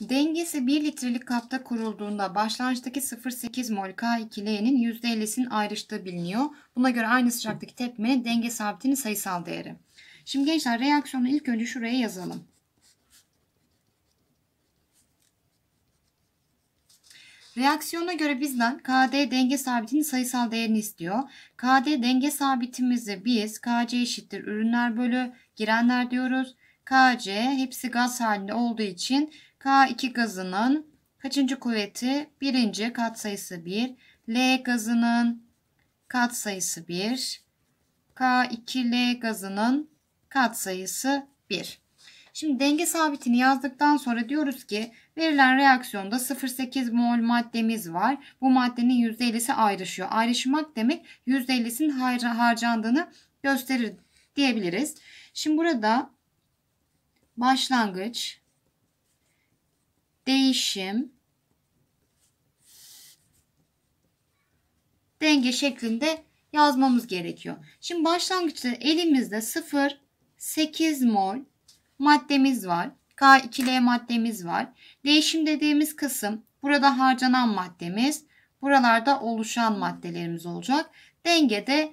Dengesi 1 litrelik kapta kurulduğunda başlangıçtaki 0,8 mol K2 L'nin %50'sinin ayrıştığı biliniyor. Buna göre aynı sıcaklıktaki tepmenin denge sabitinin sayısal değeri. Şimdi gençler reaksiyonu ilk önce şuraya yazalım. Reaksiyona göre bizden KD denge sabitinin sayısal değerini istiyor. KD denge sabitimizi biz KC eşittir ürünler bölü girenler diyoruz. KC hepsi gaz halinde olduğu için k gazının kaçıncı kuvveti? Birinci katsayısı 1. L gazının katsayısı 1. K2L gazının katsayısı 1. Şimdi denge sabitini yazdıktan sonra diyoruz ki verilen reaksiyonda 0,8 mol maddemiz var. Bu maddenin %50'si ayrışıyor. Ayrışmak demek %50'sinin harcandığını gösterir diyebiliriz. Şimdi burada başlangıç değişim, denge şeklinde yazmamız gerekiyor. Şimdi başlangıçta elimizde 0, 8 mol maddemiz var. K2L maddemiz var. Değişim dediğimiz kısım burada harcanan maddemiz, buralarda oluşan maddelerimiz olacak. Dengede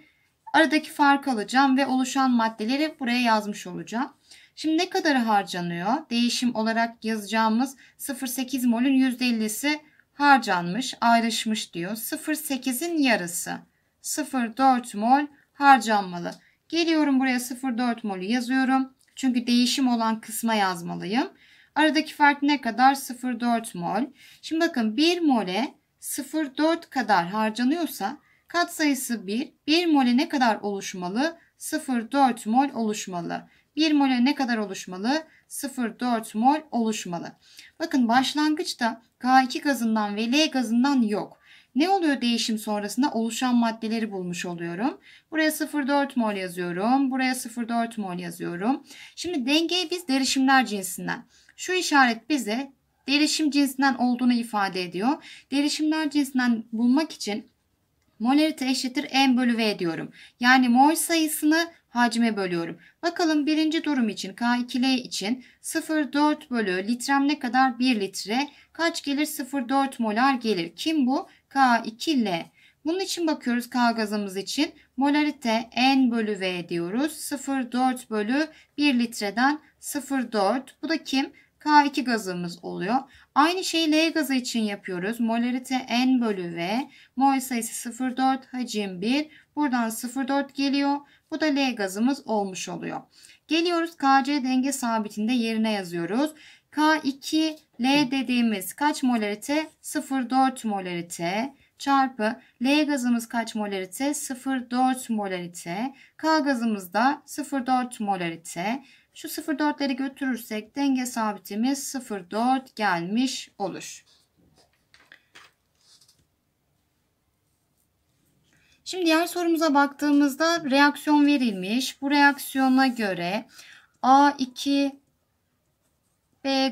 aradaki farkı alacağım ve oluşan maddeleri buraya yazmış olacağım. Şimdi ne kadarı harcanıyor? Değişim olarak yazacağımız 0.8 mol'ün %50'si harcanmış, ayrışmış diyor. 0.8'in yarısı. 0.4 mol harcanmalı. Geliyorum buraya 0.4 mol'ü yazıyorum. Çünkü değişim olan kısma yazmalıyım. Aradaki fark ne kadar? 0.4 mol. Şimdi bakın 1 mole 0.4 kadar harcanıyorsa katsayısı 1. 1 mole ne kadar oluşmalı? 0,4 mol oluşmalı. 1 mole ne kadar oluşmalı? 0,4 mol oluşmalı. Bakın başlangıçta K2 gazından ve L gazından yok. Ne oluyor değişim sonrasında? Oluşan maddeleri bulmuş oluyorum. Buraya 0,4 mol yazıyorum. Buraya 0,4 mol yazıyorum. Şimdi dengeyi biz derişimler cinsinden. Şu işaret bize derişim cinsinden olduğunu ifade ediyor. Derişimler cinsinden bulmak için molarite eşittir m bölü v diyorum. Yani mol sayısını hacme bölüyorum. Bakalım birinci durum için K2L için 0,4 bölü litrem ne kadar? 1 litre. Kaç gelir? 0,4 molar gelir. Kim bu? K2L. Bunun için bakıyoruz K gazımız için. Molarite N bölü V diyoruz. 0,4 bölü 1 litreden 0,4. Bu da kim? K2 gazımız oluyor. Aynı şeyi L gazı için yapıyoruz. Molarite N bölü V. Mol sayısı 0,4 hacim 1. Buradan 0,4 geliyor. Bu da L gazımız olmuş oluyor. Geliyoruz KC denge sabitinde yerine yazıyoruz. K2 L dediğimiz kaç molarite? 0,4 molarite çarpı L gazımız kaç molarite? 0,4 molarite. K gazımız da 0,4 molarite. Şu 0,4'leri götürürsek denge sabitimiz 0,4 gelmiş olur. Şimdi diğer sorumuza baktığımızda reaksiyon verilmiş. Bu reaksiyona göre A2B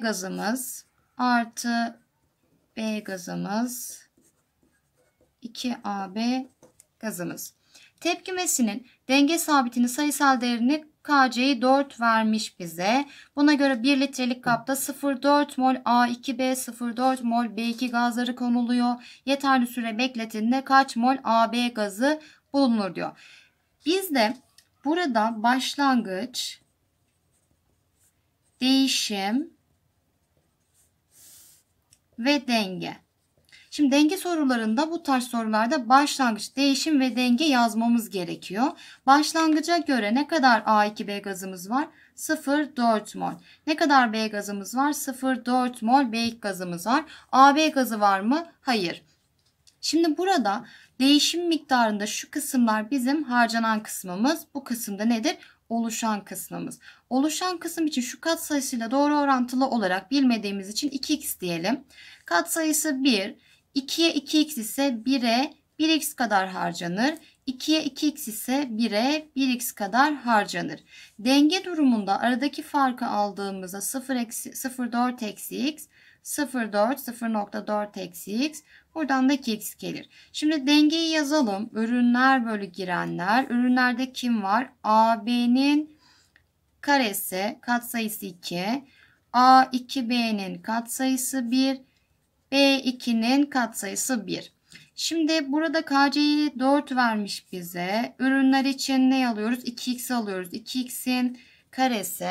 gazımız artı B gazımız 2AB gazımız. Tepkimesinin denge sabitinin sayısal değerini KC'yi 4 vermiş bize. Buna göre 1 litrelik kapta 0,4 mol A2B, 0,4 mol B2 gazları konuluyor. Yeterli süre bekletildiğinde kaç mol AB gazı bulunur diyor. Biz de burada başlangıç, değişim ve denge. Şimdi denge sorularında bu tarz sorularda başlangıç değişim ve denge yazmamız gerekiyor. Başlangıca göre ne kadar A2B gazımız var? 0,4 mol. Ne kadar B gazımız var? 0,4 mol B gazımız var. AB gazı var mı? Hayır. Şimdi burada değişim miktarında şu kısımlar bizim harcanan kısmımız. Bu kısımda nedir? oluşan kısmımız. Oluşan kısım için şu kat sayısıyla doğru orantılı olarak bilmediğimiz için 2x diyelim. Kat sayısı 1, 2'ye 2x ise 1'e 1x kadar harcanır. 2'ye 2x ise 1'e 1x kadar harcanır. Denge durumunda aradaki farkı aldığımızda 0 eksi, 0,4 eksi x 0,4 0,4 eksi x buradan da 2x gelir. Şimdi dengeyi yazalım. Ürünler bölü girenler. Ürünlerde kim var? AB'nin karesi katsayısı 2. A2B'nin katsayısı 1. B2'nin katsayısı 1. Şimdi burada KC'yi 4 vermiş bize. Ürünler için ne alıyoruz? 2x alıyoruz. 2x'in karesi.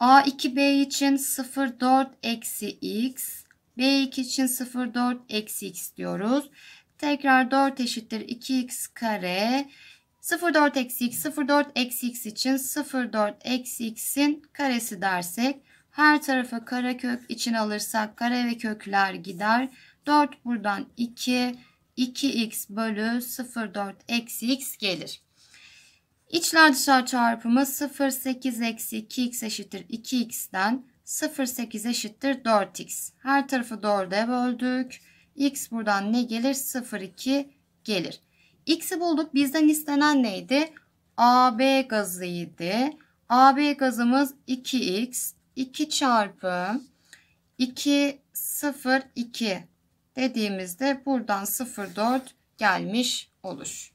A2B için 0,4 eksi x. B2 için 0,4 eksi x diyoruz. Tekrar 4 eşittir 2x kare. 0,4 eksi x, 0,4 eksi x için 0,4 eksi x'in karesi dersek her tarafı kara kök için alırsak kare ve kökler gider. 4 buradan 2, 2x bölü 0,4 eksi x gelir. İçler dışlar çarpımı 0,8 eksi 2x eşittir 2x'den 0,8 eşittir 4x. Her tarafı 4'e böldük. x buradan ne gelir? 0,2 gelir. x'i bulduk. Bizden istenen neydi? AB gazıydı. AB gazımız 2x 2 çarpı 2 0 2 dediğimizde buradan 0 4 gelmiş olur.